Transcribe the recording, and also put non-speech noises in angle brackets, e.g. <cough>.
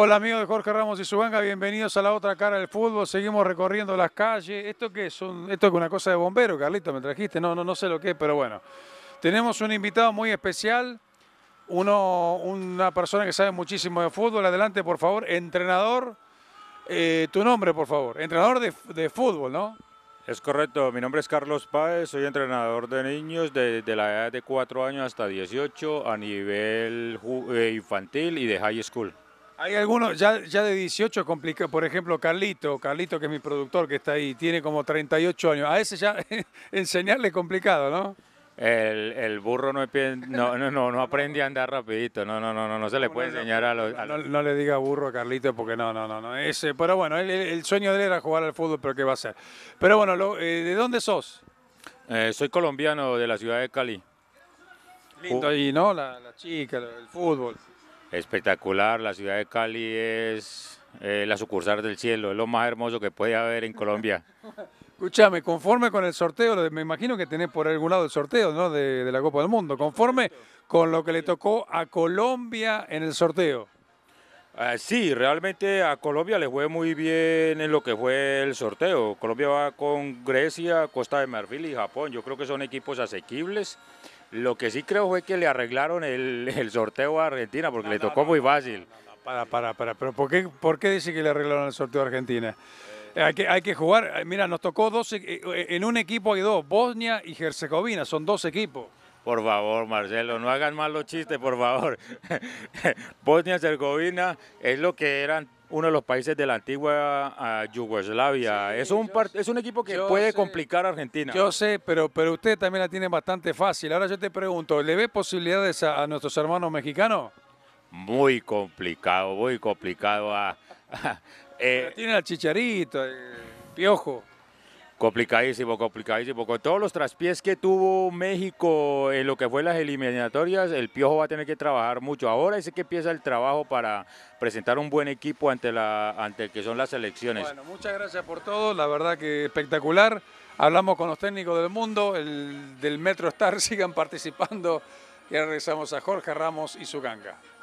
Hola amigos de Jorge Ramos y su bienvenidos a la otra cara del fútbol. Seguimos recorriendo las calles. ¿Esto qué es? esto es una cosa de bombero, Carlito, me trajiste. No, no, no sé lo que es, pero bueno. Tenemos un invitado muy especial, uno, una persona que sabe muchísimo de fútbol. Adelante, por favor, entrenador. Eh, tu nombre, por favor. Entrenador de, fútbol, ¿no? Es correcto, mi nombre es Carlos Páez, soy entrenador de niños desde de la edad de 4 años hasta 18 a nivel eh, infantil y de high school. Hay algunos, ya, ya de 18 complicado. por ejemplo, Carlito, Carlito que es mi productor que está ahí, tiene como 38 años. A ese ya <laughs> enseñarle es complicado, ¿no? El, el burro no, no, no, no, aprende a andar rapidito, no, no, no, no, se le puede enseñar a los... No, le diga burro a Carlito porque no, no, no, no, ese, pero bueno, el, sueño de él era jugar al fútbol, pero ¿qué va a ser, Pero bueno, eh, ¿de dónde sos? Eh, soy colombiano de la ciudad de Cali. Lindo ahí, ¿no? La, la chica, el fútbol. Espectacular, la ciudad de Cali es eh, la sucursal del cielo, es lo más hermoso que puede haber en Colombia. <laughs> Escúchame, conforme con el sorteo, me imagino que tenés por algún lado el sorteo de la Copa del Mundo, conforme con lo que le tocó a Colombia en el sorteo. Ah, sí, realmente a Colombia le fue muy bien en lo que fue el sorteo. Colombia va con Grecia, Costa de Marfil y Japón. Yo creo que son equipos asequibles. Lo que sí creo fue que le arreglaron el, <laughs> sorteo a Argentina porque le tocó muy fácil. para, para, para. ¿Pero por qué, por qué dice que le arreglaron el sorteo a Argentina? hay, que, hay que jugar. Mira, nos tocó dos. Eh, eh, en un equipo hay dos: Bosnia y Herzegovina. Son dos equipos. Por favor, Marcelo, no hagan malos chistes, por favor. <laughs> Bosnia-Herzegovina es lo que eran uno de los países de la antigua ah, Yugoslavia. es, un es un equipo que puede complicar a Argentina. Yo sé, pero, pero usted también la tiene bastante fácil. Ahora yo te pregunto, ¿le ve posibilidades a, nuestros hermanos mexicanos? Muy complicado, muy complicado. Ah, <laughs> ah, eh, tiene al Chicharito, Piojo. Complicadísimo, complicadísimo. Con todos los traspiés que tuvo México en lo que fue las eliminatorias, el Piojo va a tener que trabajar mucho. Ahora es que empieza el trabajo para presentar un buen equipo ante, la, ante que son las elecciones. Bueno, muchas gracias por todo, la verdad que espectacular. Hablamos con los técnicos del mundo, el del Metro Star, <laughs> sigan participando. Y regresamos a Jorge Ramos y su ganga.